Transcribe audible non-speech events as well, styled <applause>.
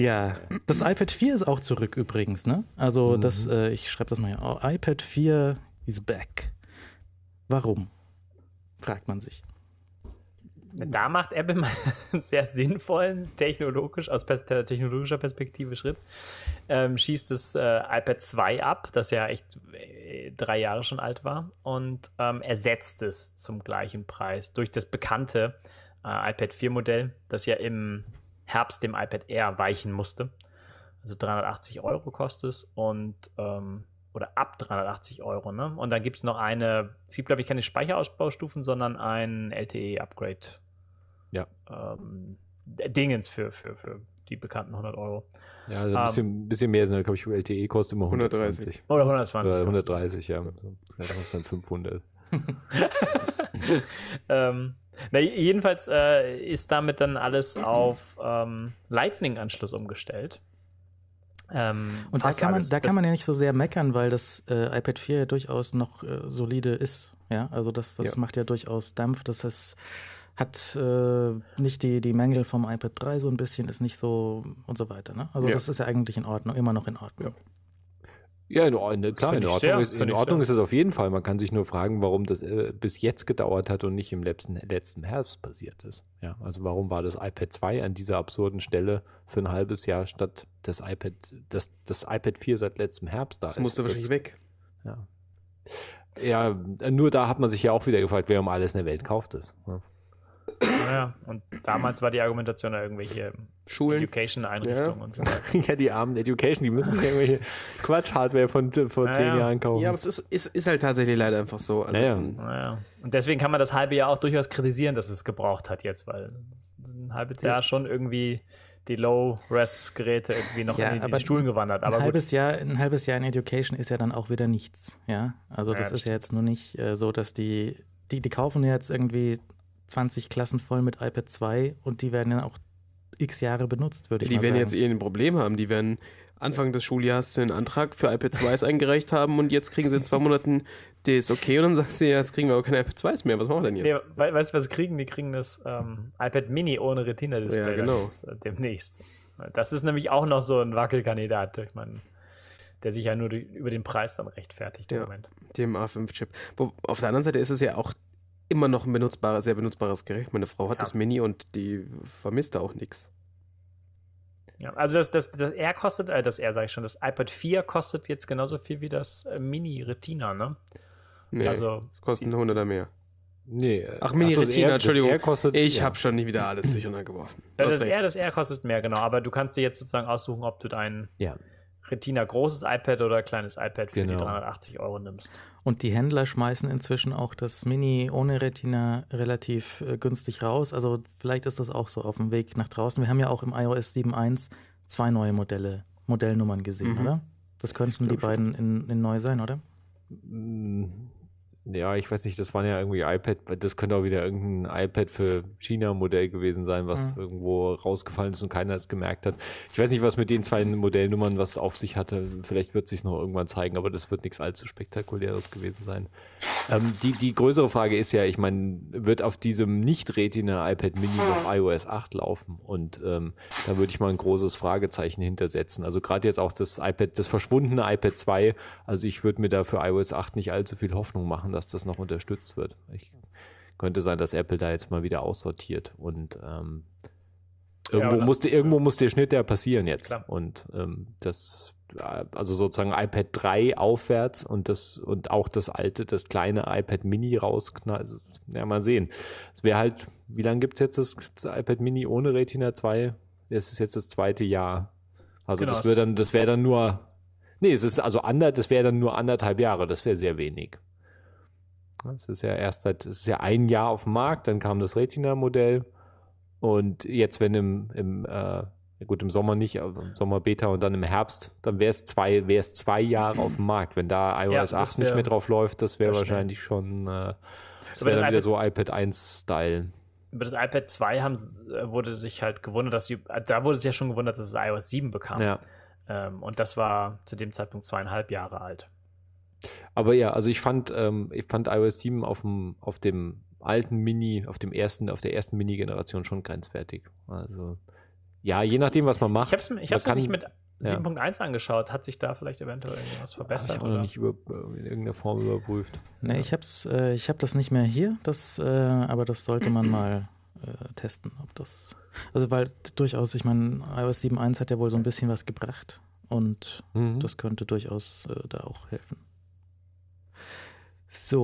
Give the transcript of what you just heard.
Ja, das iPad 4 ist auch zurück übrigens, ne? Also mhm. das, äh, ich schreibe das mal hier. Oh, iPad 4 is back. Warum? Fragt man sich. Da macht Apple mal <laughs> einen sehr sinnvollen, technologisch, aus technologischer Perspektive Schritt. Ähm, schießt das äh, iPad 2 ab, das ja echt äh, drei Jahre schon alt war, und ähm, ersetzt es zum gleichen Preis durch das bekannte äh, iPad 4 Modell, das ja im Herbst dem iPad Air weichen musste. Also 380 Euro kostet es und ähm, oder ab 380 Euro. Ne? Und dann gibt es noch eine, es gibt glaube ich keine Speicherausbaustufen, sondern ein LTE-Upgrade. Ja. Ähm, Dingens für, für, für die bekannten 100 Euro. Ja, also ein ähm, bisschen, um, bisschen mehr sind, glaube ich, LTE kostet immer 120. 130. Oder 120. Oder 130, ja. Dann Da kostet dann 500. <laughs> <laughs> ähm, na, jedenfalls äh, ist damit dann alles auf ähm, Lightning-Anschluss umgestellt. Ähm, und da kann, man, da kann man ja nicht so sehr meckern, weil das äh, iPad 4 ja durchaus noch äh, solide ist. Ja, also das, das ja. macht ja durchaus Dampf. Das heißt, hat äh, nicht die, die Mängel vom iPad 3 so ein bisschen, ist nicht so und so weiter. Ne? Also ja. das ist ja eigentlich in Ordnung, immer noch in Ordnung. Ja. Ja, in, in, klar, in Ordnung, sehr, ist, in Ordnung ist es auf jeden Fall. Man kann sich nur fragen, warum das äh, bis jetzt gedauert hat und nicht im letzten, letzten Herbst passiert ist. Ja, also warum war das iPad 2 an dieser absurden Stelle für ein halbes Jahr statt das iPad, das, das iPad 4 seit letztem Herbst da das ist. Musste das musste wahrscheinlich weg. Ja. ja, nur da hat man sich ja auch wieder gefragt, wer um alles in der Welt kauft es. Ne? Naja, und damals war die Argumentation irgendwelche Schulen. Education-Einrichtungen ja. und so weiter. <laughs> ja, die armen Education, die müssen irgendwelche <laughs> Quatsch-Hardware von vor naja. zehn Jahren kaufen. Ja, aber es ist, ist, ist halt tatsächlich leider einfach so. Also, naja. naja. Hm. Und deswegen kann man das halbe Jahr auch durchaus kritisieren, dass es gebraucht hat jetzt, weil ein halbes Jahr ja. schon irgendwie die Low-Res-Geräte irgendwie noch ja, in die, die Schulen gewandert. Aber ein, halbes gut. Jahr, ein halbes Jahr in Education ist ja dann auch wieder nichts. Ja, also das ja, ist ja jetzt nur nicht äh, so, dass die, die, die kaufen jetzt irgendwie 20 Klassen voll mit iPad 2 und die werden dann auch x Jahre benutzt, würde ich die mal sagen. Die werden jetzt eh ein Problem haben. Die werden Anfang des Schuljahres den Antrag für iPad 2s eingereicht haben und jetzt kriegen sie in zwei Monaten das okay und dann sagen sie, jetzt kriegen wir aber keine iPad 2s mehr. Was machen wir denn jetzt? Ja, we weißt du, was kriegen? Die kriegen das ähm, iPad Mini ohne Retina-Display. Ja, genau. Das, äh, demnächst. Das ist nämlich auch noch so ein Wackelkandidat. Ich meine, der sich ja nur die, über den Preis dann rechtfertigt im ja, Moment. Dem A5-Chip. Auf der anderen Seite ist es ja auch immer noch ein benutzbares, sehr benutzbares Gerät. Meine Frau hat ja. das Mini und die vermisst da auch nichts. Ja, also das, das, das R kostet, äh, das R sage ich schon, das iPad 4 kostet jetzt genauso viel wie das äh, Mini Retina, ne? Nee, also, es kostet 100er mehr. Nee. Äh, ach, Mini Ach, Retina, R, Entschuldigung. Kostet, ich ja. habe schon nie wieder alles durcheinander geworfen. Ja, das, R, das R kostet mehr, genau. Aber du kannst dir jetzt sozusagen aussuchen, ob du deinen ja. Retina großes iPad oder kleines iPad für genau. die 380 Euro nimmst. Und die Händler schmeißen inzwischen auch das Mini ohne Retina relativ äh, günstig raus. Also vielleicht ist das auch so auf dem Weg nach draußen. Wir haben ja auch im iOS 7.1 zwei neue Modelle, Modellnummern gesehen, mhm. oder? Das könnten die beiden in, in neu sein, oder? Hm, ja, ich weiß nicht, das waren ja irgendwie iPad, das könnte auch wieder irgendein iPad für China-Modell gewesen sein, was mhm. irgendwo rausgefallen ist und keiner es gemerkt hat. Ich weiß nicht, was mit den zwei Modellnummern was auf sich hatte. Vielleicht wird sich noch irgendwann zeigen, aber das wird nichts allzu spektakuläres gewesen sein. Ähm, die, die größere Frage ist ja, ich meine, wird auf diesem nicht-Retina iPad Mini mhm. noch iOS 8 laufen? Und ähm, da würde ich mal ein großes Fragezeichen hintersetzen. Also gerade jetzt auch das iPad, das verschwundene iPad 2, also ich würde mir da für iOS 8 nicht allzu viel Hoffnung machen machen, dass das noch unterstützt wird. Ich, könnte sein, dass Apple da jetzt mal wieder aussortiert und ähm, irgendwo, ja, musste, irgendwo muss der Schnitt ja passieren jetzt. Klar. Und ähm, das, äh, also sozusagen iPad 3 aufwärts und das und auch das alte, das kleine iPad Mini rausknallt. Also, ja, mal sehen. Es wäre halt, wie lange gibt es jetzt das, das, iPad Mini ohne Retina 2? Es ist jetzt das zweite Jahr. Also genau. das wäre dann, das wäre dann nur. Nee, es ist also ander, das wäre dann nur anderthalb Jahre, das wäre sehr wenig. Ne? Es ist ja erst seit, es ist ja ein Jahr auf dem Markt, dann kam das Retina-Modell und jetzt, wenn im, im äh, gut, im Sommer nicht, im Sommer Beta und dann im Herbst, dann wäre es zwei, wär's zwei Jahre auf dem Markt. Wenn da iOS ja, 8 nicht mehr drauf läuft, das wäre wahrscheinlich schon äh, das wär dann wieder so iPad 1-Style. Über das iPad 2 haben, äh, wurde sich halt gewundert, dass sie, äh, da wurde sich ja schon gewundert, dass es iOS 7 bekam. Ja. Ähm, und das war zu dem Zeitpunkt zweieinhalb Jahre alt. Aber ja, also ich fand, ähm, ich fand iOS 7 auf dem, auf dem alten Mini, auf dem ersten, auf der ersten Mini-Generation schon grenzwertig. Also ja, je nachdem, was man macht. Ich habe es hab's kann, nicht mit 7.1 ja. angeschaut. Hat sich da vielleicht eventuell irgendwas verbessert? Hab ich auch noch nicht über, äh, in irgendeiner Form überprüft. Nee, ja. ich, habe äh, hab das nicht mehr hier, das, äh, aber das sollte man mal äh, testen, ob das. Also, weil durchaus, ich meine, iOS 7.1 hat ja wohl so ein bisschen was gebracht und mhm. das könnte durchaus äh, da auch helfen. So,